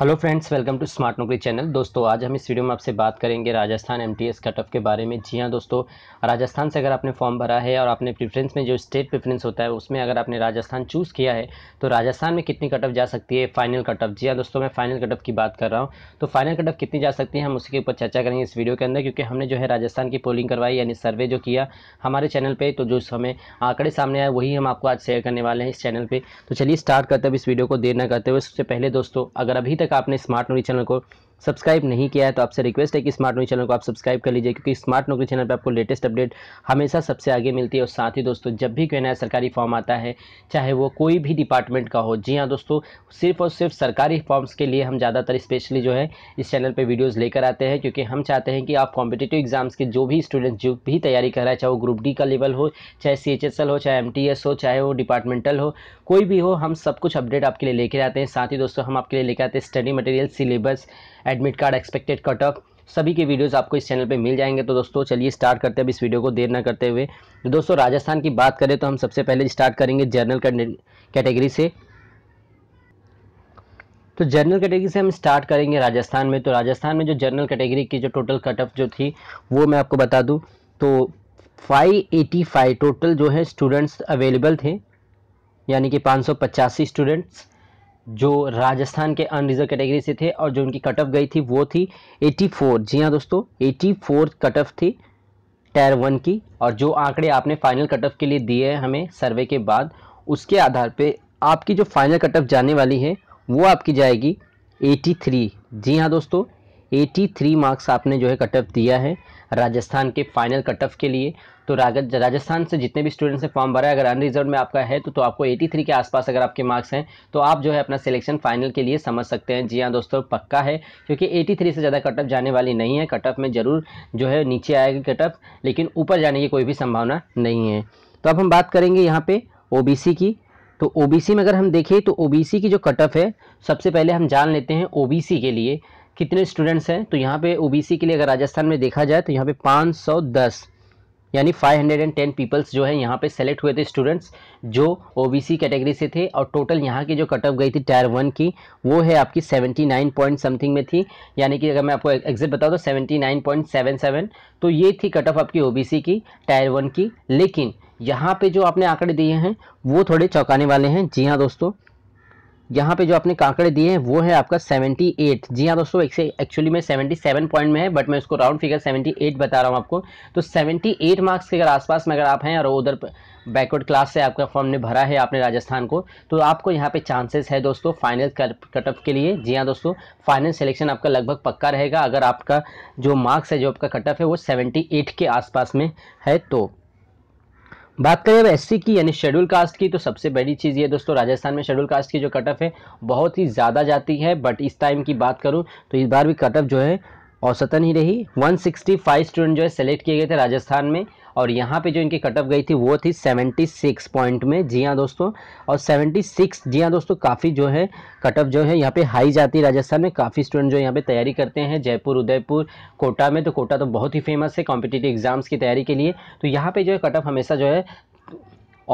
hello friends welcome to smart Naukri channel दोस्तों आज हम इस वीडियो में आपसे बात करेंगे राजस्थान एमटीएस टी कटअप के बारे में जी हाँ दोस्तों राजस्थान से अगर आपने फॉर्म भरा है और आपने प्रेफरेंस में जो स्टेट प्रेफरेंस होता है उसमें अगर आपने राजस्थान चूज़ किया है तो राजस्थान में कितनी कटअप जा सकती है फाइनल कटअप जी हाँ दोस्तों मैं फाइनल कटअप की बात कर रहा हूँ तो फाइनल कटअप कितनी जा सकती है हम उसके ऊपर चर्चा करेंगे इस वीडियो के अंदर क्योंकि हमने जो है राजस्थान की पोलिंग करवाई यानी सर्वे जो किया हमारे चैनल पर तो जो हमें आंकड़े सामने आए वही हम आपको आज शेयर करने वाले हैं इस चैनल पर तो चलिए स्टार्ट करते हुए इस वीडियो को देर न करते हुए सबसे पहले दोस्तों अगर अभी तक तक आपने स्मार्ट नौकरी चैनल को सब्सक्राइब नहीं किया है तो आपसे रिक्वेस्ट है कि स्मार्ट नौकरी चैनल को आप सब्सक्राइब कर लीजिए क्योंकि स्मार्ट नौकरी चैनल पर आपको लेटेस्ट अपडेट हमेशा सबसे आगे मिलती है और साथ ही दोस्तों जब भी कोई नया सरकारी फॉर्म आता है चाहे वो कोई भी डिपार्टमेंट का हो जी हाँ दोस्तों सिर्फ और सिर्फ सरकारी फॉर्म्स के लिए हम ज़्यादातर स्पेशली जो है इस चैनल पर वीडियोज़ लेकर आते हैं क्योंकि हम चाहते हैं कि आप कॉम्पिटेटिव एग्जाम्स के जो भी स्टूडेंट जो भी तैयारी कर रहा है चाहे वो ग्रुप डी का लेवल हो चाहे सी हो चाहे एम हो चाहे वो डिपार्टमेंटल हो कोई भी हो हम सब कुछ अपडेट आपके लिए लेकर आते हैं साथ ही दोस्तों हम आपके लिए लेकर आते हैं study material syllabus admit card expected cutoff सभी के वीडियोस आपको इस चैनल पे मिल जाएंगे तो दोस्तों चलिए स्टार्ट करते हैं अब इस वीडियो को देर ना करते हुए तो दोस्तों राजस्थान की बात करें तो हम सबसे पहले स्टार्ट करेंगे जर्नल कैटेगरी से तो जनरल कैटेगरी से हम स्टार्ट करेंगे राजस्थान में तो राजस्थान में जो जनरल कैटेगरी की जो टोटल कटअप जो थी वो मैं आपको बता दूँ तो 585 टोटल जो है स्टूडेंट्स अवेलेबल थे यानी कि पाँच स्टूडेंट्स जो राजस्थान के अनरिजर्व कैटेगरी से थे और जो उनकी कट ऑफ गई थी वो थी 84 जी हाँ दोस्तों 84 कट ऑफ थी टायर वन की और जो आंकड़े आपने फाइनल कट ऑफ के लिए दिए हैं हमें सर्वे के बाद उसके आधार पे आपकी जो फाइनल कट ऑफ जाने वाली है वो आपकी जाएगी 83 जी हाँ दोस्तों 83 मार्क्स आपने जो है कटअप दिया है राजस्थान के फाइनल कटअप के लिए तो राजस्थान से जितने भी स्टूडेंट्स ने फॉर्म भरा है अगर अनरिजर्व में आपका है तो तो आपको 83 के आसपास अगर आपके मार्क्स हैं तो आप जो है अपना सिलेक्शन फाइनल के लिए समझ सकते हैं जी हाँ दोस्तों पक्का है क्योंकि 83 से ज़्यादा कटअप जाने वाली नहीं है कटअप में ज़रूर जो है नीचे आएगी कटअप लेकिन ऊपर जाने की कोई भी संभावना नहीं है तो अब हम बात करेंगे यहाँ पर ओ की तो ओ में अगर हम देखें तो ओ की जो कटअप है सबसे पहले हम जान लेते हैं ओ के लिए कितने स्टूडेंट्स हैं तो यहाँ पे ओबीसी के लिए अगर राजस्थान में देखा जाए तो यहाँ पे 510 यानी 510 पीपल्स जो है यहाँ पे सेलेक्ट हुए थे स्टूडेंट्स जो ओबीसी कैटेगरी से थे और टोटल यहाँ की जो कट ऑफ गई थी टायर वन की वो है आपकी 79 पॉइंट समथिंग में थी यानी कि अगर मैं आपको एग्जिट बताऊँ तो सेवेंटी तो ये थी कटअप आपकी ओ की टायर वन की लेकिन यहाँ पर जो आपने आंकड़े दिए हैं वो थोड़े चौंकाने वाले हैं जी हाँ दोस्तों यहाँ पे जो आपने कांकड़े दिए हैं वो है आपका 78 जी हाँ दोस्तों एक से एक्चुअली में 77 पॉइंट में है बट मैं उसको राउंड फिगर 78 बता रहा हूँ आपको तो 78 मार्क्स के अगर आसपास में अगर आप हैं और उधर बैकवर्ड क्लास से आपका फॉर्म ने भरा है आपने राजस्थान को तो आपको यहाँ पे चांसेस है दोस्तों फाइनल कटअप के लिए जी हाँ दोस्तों फाइनल सिलेक्शन आपका लगभग पक्का रहेगा अगर आपका जो मार्क्स है जो आपका कटअप है वो सेवेंटी के आसपास में है तो बात करें अब सी की यानी शेड्यूल कास्ट की तो सबसे बड़ी चीज़ ये दोस्तों राजस्थान में शेड्यूल कास्ट की जो कट ऑफ है बहुत ही ज़्यादा जाती है बट इस टाइम की बात करूँ तो इस बार भी कट ऑफ जो है औसतन ही रही 165 स्टूडेंट जो है सेलेक्ट किए गए थे राजस्थान में और यहाँ पे जो इनकी कटअप गई थी वो थी 76 पॉइंट में जी हाँ दोस्तों और 76 जी हाँ दोस्तों काफ़ी जो है कटअप जो है यहाँ पे हाई जाती है राजस्थान में काफ़ी स्टूडेंट जो यहाँ पे तैयारी करते हैं जयपुर उदयपुर कोटा में तो कोटा तो बहुत ही फेमस है कॉम्पिटेटिव एग्जाम्स की तैयारी के लिए तो यहाँ पर जो है कटअप हमेशा जो है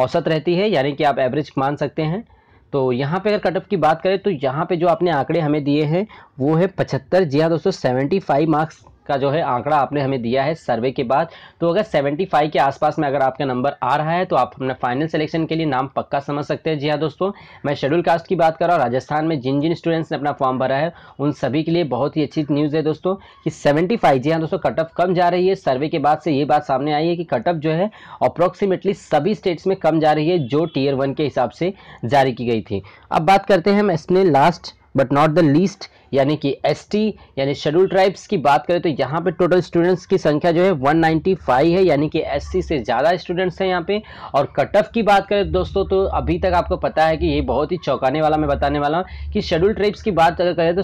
औसत रहती है यानी कि आप एवरेज मान सकते हैं तो यहाँ पे अगर कटअप की बात करें तो यहाँ पे जो आपने आंकड़े हमें दिए हैं वो है पचहत्तर जी हाँ दोस्तों सेवेंटी फाइव मार्क्स का जो है आंकड़ा आपने हमें दिया है सर्वे के बाद तो अगर 75 के आसपास में अगर आपका नंबर आ रहा है तो आप अपना फाइनल सिलेक्शन के लिए नाम पक्का समझ सकते हैं जी हाँ दोस्तों मैं शेड्यूल कास्ट की बात कर रहा हूँ राजस्थान में जिन जिन स्टूडेंट्स ने अपना फॉर्म भरा है उन सभी के लिए बहुत ही अच्छी न्यूज़ है दोस्तों कि सेवेंटी जी हाँ दोस्तों कट ऑफ कम जा रही है सर्वे के बाद से ये बात सामने आई है कि कट ऑफ जो है अप्रोक्सीमेटली सभी स्टेट्स में कम जा रही है जो टीयर वन के हिसाब से जारी की गई थी अब बात करते हैं हम इसमें last but not the least यानी कि एसटी यानी शेड्यूल ट्राइब्स की बात करें तो यहाँ पे टोटल स्टूडेंट्स की संख्या जो है 195 है यानी कि एससी से ज़्यादा स्टूडेंट्स हैं यहाँ पे और कट ऑफ की बात करें दोस्तों तो अभी तक आपको पता है कि ये बहुत ही चौंकाने वाला मैं बताने वाला हूँ कि शेड्यूल ट्राइब्स की बात अगर करें तो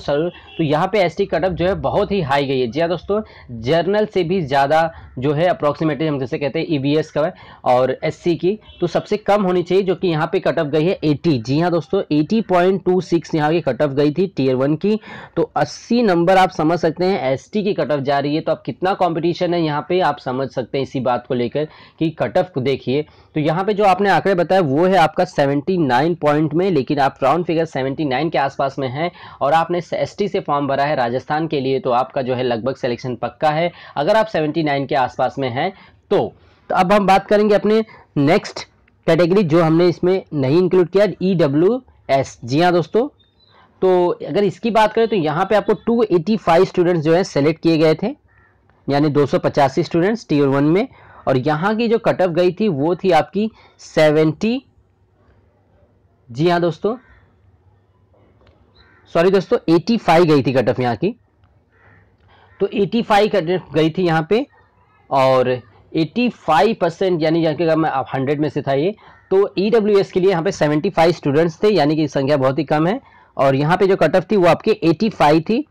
तो यहाँ पर एस कट ऑफ जो है बहुत ही हाई गई है जी हाँ दोस्तों जर्नल से भी ज़्यादा जो है अप्रॉक्सीमेटली हम जैसे कहते हैं ई e का है और एस की तो सबसे कम होनी चाहिए जो कि यहाँ पर कट ऑफ गई है एटी जी हाँ दोस्तों एटी पॉइंट टू सिक्स यहाँ की कट ऑफ गई थी टीयर वन की तो 80 नंबर आप समझ सकते हैं एसटी की कट ऑफ जा रही है तो आप कितना कंपटीशन है यहाँ पे आप समझ सकते हैं इसी बात को लेकर कि कट ऑफ देखिए तो यहाँ पे जो आपने आंकड़े बताया वो है आपका 79 पॉइंट में लेकिन आप राउंड फिगर 79 के आसपास में हैं और आपने एस से फॉर्म भरा है राजस्थान के लिए तो आपका जो है लगभग सिलेक्शन पक्का है अगर आप 79 के आसपास में हैं तो, तो अब हम बात करेंगे अपने नेक्स्ट कैटेगरी जो हमने इसमें नहीं इंक्लूड किया ई डब्ल्यू एस जी हाँ दोस्तों तो अगर इसकी बात करें तो यहाँ पे आपको 285 स्टूडेंट्स जो है सेलेक्ट किए गए थे यानी दो स्टूडेंट्स टीयर वन में और यहाँ की जो कट ऑफ गई थी वो थी आपकी 70 जी हाँ दोस्तों सॉरी दोस्तों 85 गई थी कट ऑफ यहाँ की तो 85 कट ऑफ गई थी यहाँ पे और 85 परसेंट यानी यहाँ के अगर मैं हंड्रेड में से था ये तो ई e के लिए यहाँ पे 75 स्टूडेंट्स थे यानी कि संख्या बहुत ही कम है और यहाँ पे जो कट ऑफ थी वो आपके 85 थी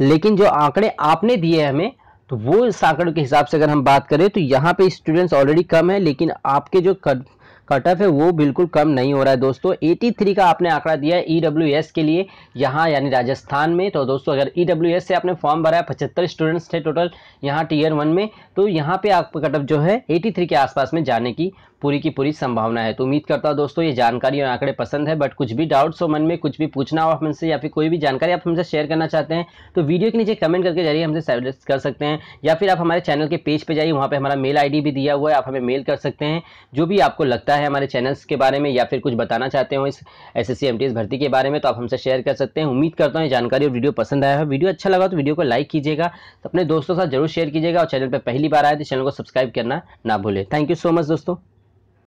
लेकिन जो आंकड़े आपने दिए हैं हमें तो वो इस आंकड़ों के हिसाब से अगर हम बात करें तो यहाँ पे स्टूडेंट्स ऑलरेडी कम है लेकिन आपके जो कट कट ऑफ है वो बिल्कुल कम नहीं हो रहा है दोस्तों 83 का आपने आंकड़ा दिया है ई e के लिए यहाँ यानी राजस्थान में तो दोस्तों अगर ई e से आपने फॉर्म भरा है पचहत्तर स्टूडेंट्स थे टोटल यहाँ टीयर वन में तो यहाँ पे आपका कट ऑफ जो है थ्री के आसपास में जाने की पूरी की पूरी संभावना है तो उम्मीद करता हूँ दोस्तों ये जानकारी और आंकड़े पसंद है बट कुछ भी डाउट्स हो मन में कुछ भी पूछना हो आप हमसे या फिर कोई भी जानकारी आप हमसे शेयर करना चाहते हैं तो वीडियो के नीचे कमेंट करके जरिए हमसे सजेस्ट कर सकते हैं या फिर आप हमारे चैनल के पेज पर पे जाइए वहाँ पर हमारा मेल आई भी दिया हुआ है आप हमें मेल कर सकते हैं जो भी आपको लगता है पता है हमारे चैनल्स के बारे में या फिर कुछ बताना चाहते हो इस एस एस भर्ती के बारे में तो आप हमसे शेयर कर सकते हैं उम्मीद करता हूँ जानकारी और वीडियो पसंद आया है वीडियो अच्छा लगा तो वीडियो को लाइक कीजिएगा तो अपने दोस्तों के साथ जरूर शेयर कीजिएगा और चैनल पर पहली बार आए तो चैनल को सब्सक्राइब करना ना भूलें थैंक यू सो मच दोस्तों